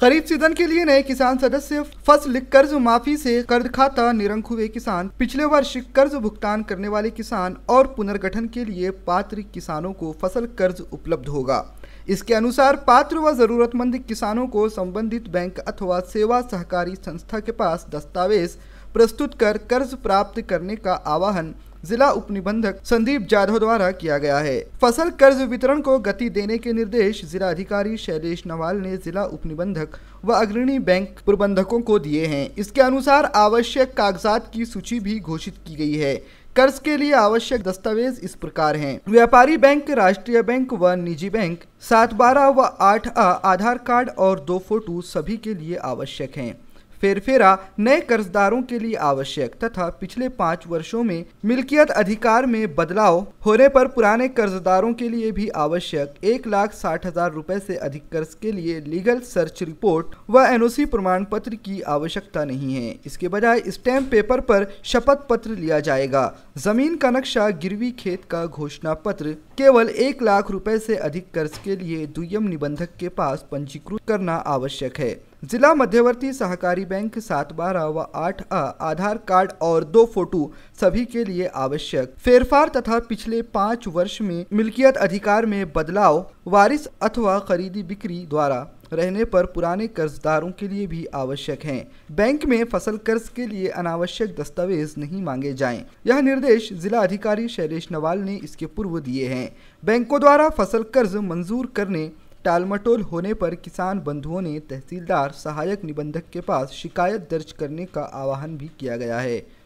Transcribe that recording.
खरीफ season के लिए नए किसान सदस्य फसल कर्ज माफी से कर्ज खाता निरंक हुए किसान पिछले वर्ष कर्ज भुगतान करने वाले किसान और पुनर्गठन के लिए पात्र किसानों को फसल कर्ज उपलब्ध होगा इसके अनुसार पात्र व जरूरतमंद किसानों को संबंधित बैंक अथवा सेवा सहकारी संस्था के पास दस्तावेज प्रस्तुत कर कर्ज प्राप्त करने का आवाहन जिला उप निबंधक संदीप जाधव द्वारा किया गया है फसल कर्ज वितरण को गति देने के निर्देश जिला अधिकारी शैलेश नवाल ने जिला उप निबंधक व अग्रणी बैंक प्रबंधकों को दिए हैं इसके अनुसार आवश्यक कागजात की सूची भी घोषित की गई है कर्ज के लिए आवश्यक दस्तावेज इस प्रकार हैं व्यापारी बैंक राष्ट्रीय बैंक व निजी बैंक सात बारह व आठ आधार कार्ड और दो फोटो सभी के लिए आवश्यक हैं फेरफेरा नए कर्जदारों के लिए आवश्यक तथा पिछले पाँच वर्षों में मिल्कियत अधिकार में बदलाव होने पर पुराने कर्जदारों के लिए भी आवश्यक एक लाख साठ हजार रूपए से अधिक कर्ज के लिए लीगल सर्च रिपोर्ट व एनओसी प्रमाण पत्र की आवश्यकता नहीं है इसके बजाय स्टैम्प पेपर पर शपथ पत्र लिया जाएगा जमीन का नक्शा गिरवी खेत का घोषणा पत्र केवल एक लाख रुपए से अधिक कर्ज के लिए दुयम निबंधक के पास पंजीकृत करना आवश्यक है जिला मध्यवर्ती सहकारी बैंक सात बारह व आठ अ आधार कार्ड और दो फोटो सभी के लिए आवश्यक फेरफार तथा पिछले पाँच वर्ष में मिल्कियत अधिकार में बदलाव वारिस अथवा खरीदी बिक्री द्वारा रहने पर पुराने कर्जदारों के लिए भी आवश्यक हैं बैंक में फसल कर्ज के लिए अनावश्यक दस्तावेज नहीं मांगे जाएं। यह निर्देश जिला अधिकारी शैलेश नवाल ने इसके पूर्व दिए हैं बैंकों द्वारा फसल कर्ज मंजूर करने टालमटोल होने पर किसान बंधुओं ने तहसीलदार सहायक निबंधक के पास शिकायत दर्ज करने का आह्वान भी किया गया है